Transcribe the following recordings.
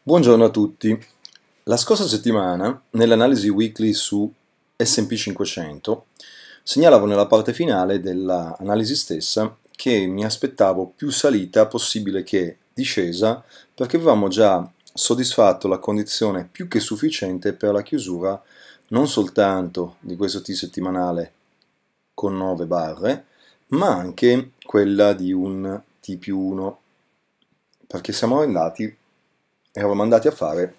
Buongiorno a tutti. La scorsa settimana, nell'analisi weekly su SP 500, segnalavo nella parte finale dell'analisi stessa che mi aspettavo più salita possibile che discesa perché avevamo già soddisfatto la condizione più che sufficiente per la chiusura non soltanto di questo T settimanale con 9 barre, ma anche quella di un T più 1 perché siamo andati eravamo andati a fare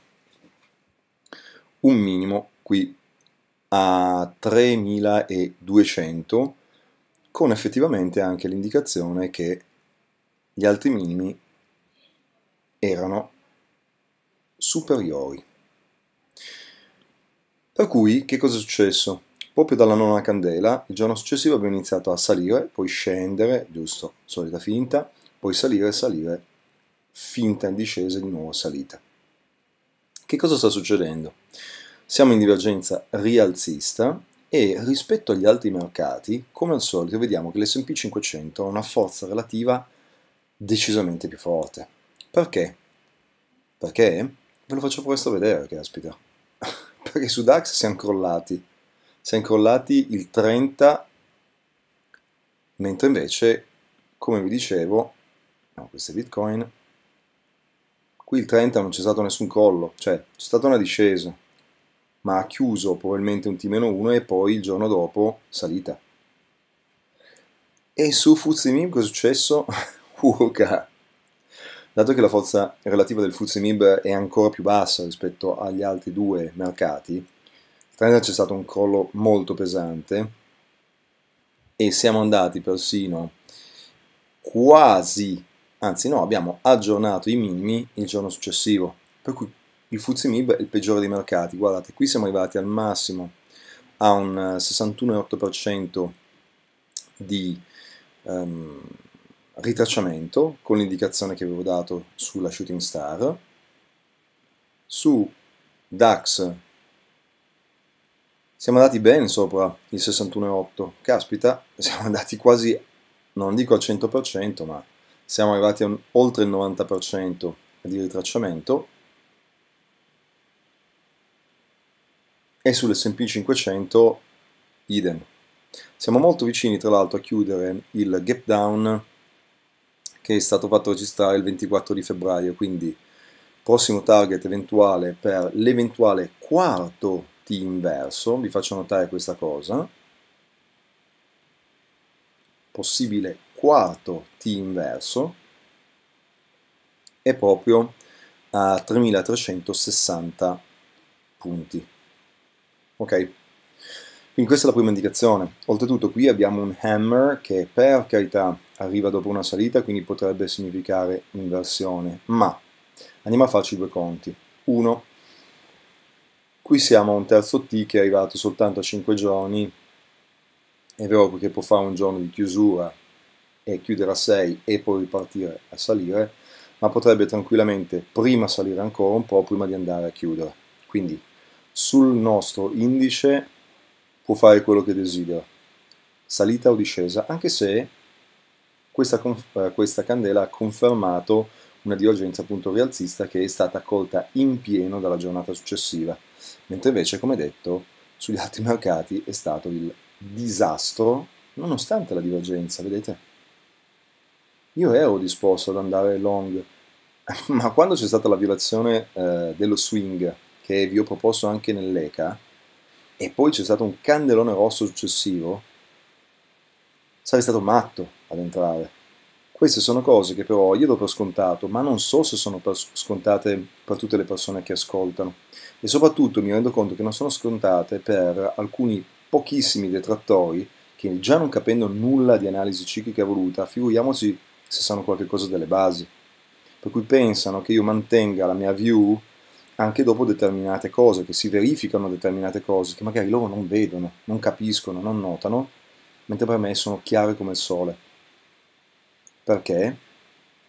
un minimo qui a 3200 con effettivamente anche l'indicazione che gli altri minimi erano superiori. Per cui che cosa è successo? Proprio dalla nona candela, il giorno successivo abbiamo iniziato a salire, poi scendere, giusto, solita finta, poi salire, salire, finta in discesa e di nuovo salita. Che cosa sta succedendo? Siamo in divergenza rialzista e rispetto agli altri mercati, come al solito, vediamo che l'SP 500 ha una forza relativa decisamente più forte. Perché? Perché? Ve lo faccio presto vedere, caspita. Perché su DAX siamo crollati. Siamo crollati il 30, mentre invece, come vi dicevo, no, questo è Bitcoin, Qui il 30 non c'è stato nessun collo, cioè c'è stata una discesa, ma ha chiuso probabilmente un T-1 e poi il giorno dopo salita. E su Fuzimib cosa è successo? Urca! Uh, Dato che la forza relativa del Fuzimib è ancora più bassa rispetto agli altri due mercati, il 30 c'è stato un crollo molto pesante e siamo andati persino quasi anzi no, abbiamo aggiornato i minimi il giorno successivo, per cui il MIB è il peggiore dei mercati, guardate qui siamo arrivati al massimo a un 61,8% eh, di um, ritracciamento con l'indicazione che avevo dato sulla Shooting Star, su DAX siamo andati ben sopra il 61,8, caspita, siamo andati quasi, non dico al 100%, ma siamo arrivati a un, oltre il 90% di ritracciamento e sull'S&P 500 idem. Siamo molto vicini tra l'altro a chiudere il gap down che è stato fatto registrare il 24 di febbraio, quindi prossimo target eventuale per l'eventuale quarto T inverso, vi faccio notare questa cosa, possibile quarto T inverso è proprio a 3360 punti. Ok? Quindi questa è la prima indicazione. Oltretutto qui abbiamo un hammer che per carità arriva dopo una salita, quindi potrebbe significare inversione, ma andiamo a farci due conti. Uno, Qui siamo a un terzo T che è arrivato soltanto a 5 giorni, è vero che può fare un giorno di chiusura e chiudere a 6 e poi ripartire a salire, ma potrebbe tranquillamente prima salire ancora un po' prima di andare a chiudere. Quindi sul nostro indice può fare quello che desidera, salita o discesa, anche se questa, eh, questa candela ha confermato una divergenza appunto rialzista che è stata accolta in pieno dalla giornata successiva, mentre invece, come detto, sugli altri mercati è stato il disastro nonostante la divergenza, vedete? io ero disposto ad andare long, ma quando c'è stata la violazione eh, dello swing che vi ho proposto anche nell'ECA, e poi c'è stato un candelone rosso successivo, sarei stato matto ad entrare. Queste sono cose che però io do per scontato, ma non so se sono per scontate per tutte le persone che ascoltano. E soprattutto mi rendo conto che non sono scontate per alcuni pochissimi detrattori che già non capendo nulla di analisi ciclica evoluta, figuriamoci se sanno qualche cosa delle basi. Per cui pensano che io mantenga la mia view anche dopo determinate cose, che si verificano determinate cose che magari loro non vedono, non capiscono, non notano, mentre per me sono chiare come il sole. Perché?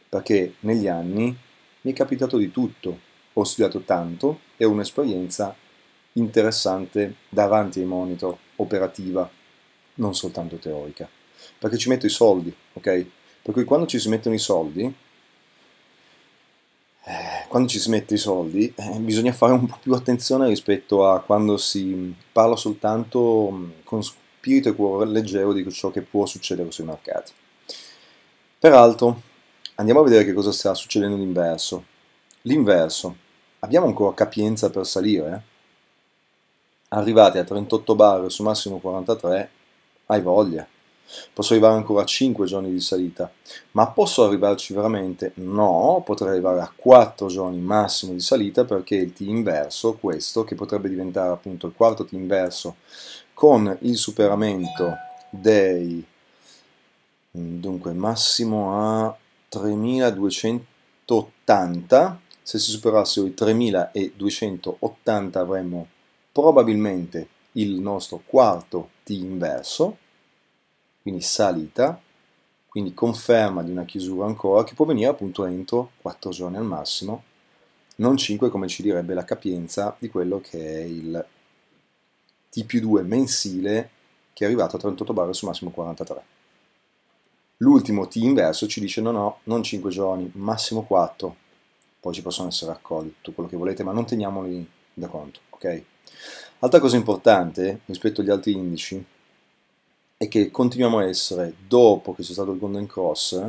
Perché negli anni mi è capitato di tutto, ho studiato tanto e ho un'esperienza interessante davanti ai monitor, operativa, non soltanto teorica, perché ci metto i soldi, ok? Per cui quando ci si mettono i soldi, eh, quando ci si mette i soldi, eh, bisogna fare un po' più attenzione rispetto a quando si parla soltanto mm, con spirito e cuore leggero di ciò che può succedere sui mercati. Peraltro, andiamo a vedere che cosa sta succedendo l'inverso. L'inverso, abbiamo ancora capienza per salire? Arrivate a 38 bar su massimo 43, hai voglia. Posso arrivare ancora a 5 giorni di salita, ma posso arrivarci veramente? No, potrei arrivare a 4 giorni massimo di salita perché il T inverso, questo che potrebbe diventare appunto il quarto T inverso con il superamento dei dunque massimo a 3280 se si superassero i 3280 avremmo probabilmente il nostro quarto T inverso quindi salita, quindi conferma di una chiusura ancora che può venire appunto entro 4 giorni al massimo, non 5 come ci direbbe la capienza di quello che è il T più 2 mensile che è arrivato a 38 bar su massimo 43. L'ultimo T inverso ci dice no no, non 5 giorni, massimo 4, poi ci possono essere accolti, tutto quello che volete, ma non teniamoli da conto, ok? Altra cosa importante rispetto agli altri indici e che continuiamo a essere, dopo che c'è stato il Golden Cross,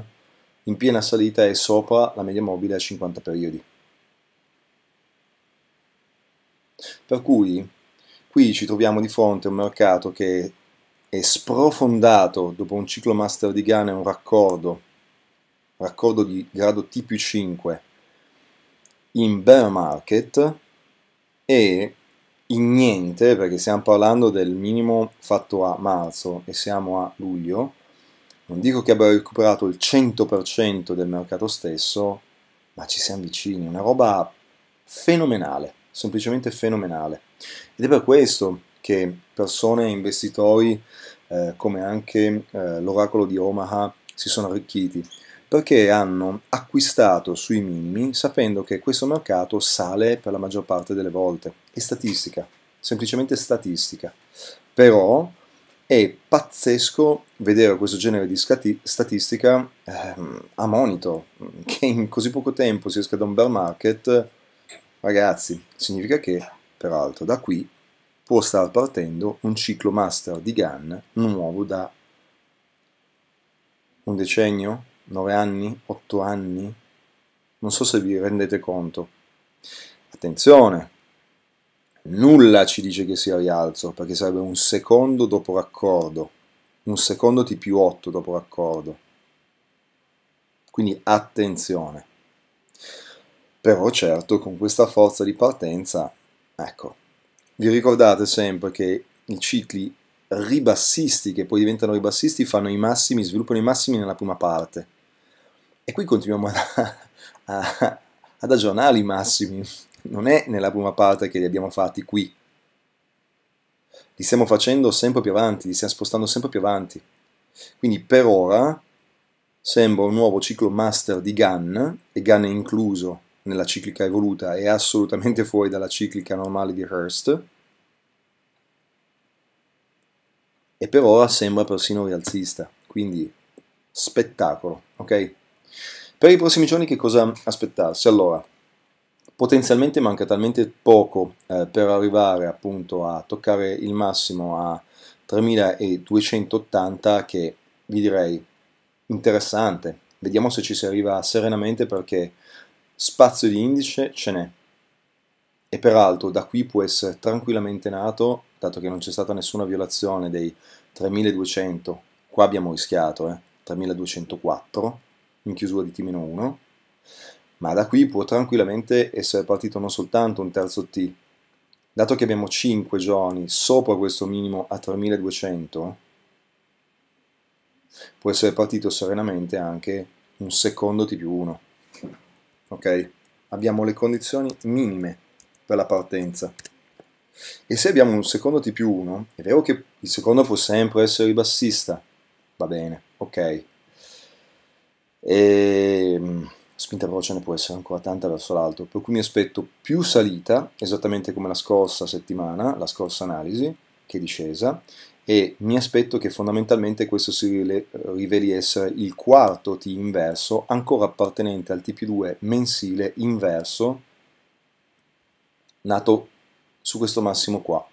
in piena salita e sopra la media mobile a 50 periodi. Per cui qui ci troviamo di fronte a un mercato che è sprofondato dopo un ciclo master di Ghana e un raccordo, raccordo di grado T più 5 in bear market e in niente, perché stiamo parlando del minimo fatto a marzo e siamo a luglio, non dico che abbia recuperato il 100% del mercato stesso, ma ci siamo vicini, una roba fenomenale, semplicemente fenomenale. Ed è per questo che persone e investitori eh, come anche eh, l'oracolo di Omaha si sono arricchiti perché hanno acquistato sui minimi sapendo che questo mercato sale per la maggior parte delle volte. È statistica, semplicemente statistica. Però è pazzesco vedere questo genere di statistica ehm, a monitor, che in così poco tempo si esca da un bear market. Ragazzi, significa che, peraltro, da qui può star partendo un ciclo master di GAN nuovo da un decennio, 9 anni, 8 anni? Non so se vi rendete conto. Attenzione, nulla ci dice che sia rialzo, perché sarebbe un secondo dopo raccordo, un secondo T più 8 dopo raccordo. Quindi attenzione. Però certo, con questa forza di partenza, ecco, vi ricordate sempre che i cicli ribassisti, che poi diventano ribassisti, fanno i massimi, sviluppano i massimi nella prima parte. E qui continuiamo a, a, ad aggiornare i massimi. Non è nella prima parte che li abbiamo fatti qui. Li stiamo facendo sempre più avanti, li stiamo spostando sempre più avanti. Quindi per ora sembra un nuovo ciclo master di GAN, e GAN è incluso nella ciclica evoluta e assolutamente fuori dalla ciclica normale di Hearst, e per ora sembra persino rialzista, quindi spettacolo, ok? Per i prossimi giorni che cosa aspettarsi? Allora, potenzialmente manca talmente poco eh, per arrivare appunto a toccare il massimo a 3280 che vi direi interessante. Vediamo se ci si arriva serenamente perché spazio di indice ce n'è. E peraltro da qui può essere tranquillamente nato dato che non c'è stata nessuna violazione dei 3200, qua abbiamo rischiato, eh, 3204 in chiusura di T-1, ma da qui può tranquillamente essere partito non soltanto un terzo T, dato che abbiamo 5 giorni sopra questo minimo a 3200, può essere partito serenamente anche un secondo T più 1. Ok? Abbiamo le condizioni minime per la partenza. E se abbiamo un secondo T più 1, è vero che il secondo può sempre essere il bassista, va bene, ok. E ehm, spinta però ce ne può essere ancora tanta verso l'alto, per cui mi aspetto più salita, esattamente come la scorsa settimana, la scorsa analisi, che discesa, e mi aspetto che fondamentalmente questo si riveli essere il quarto T inverso, ancora appartenente al T più 2 mensile inverso, nato su questo massimo qua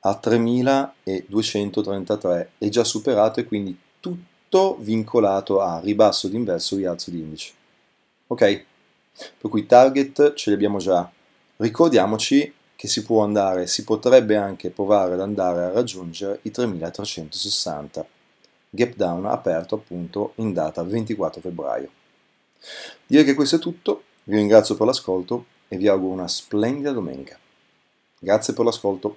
a 3233 è già superato e quindi tutto vincolato a ribasso d'inverso inverso rialzo di indice ok per cui target ce li abbiamo già ricordiamoci che si può andare si potrebbe anche provare ad andare a raggiungere i 3360 gap down aperto appunto in data 24 febbraio direi che questo è tutto vi ringrazio per l'ascolto e vi auguro una splendida domenica Grazie per l'ascolto.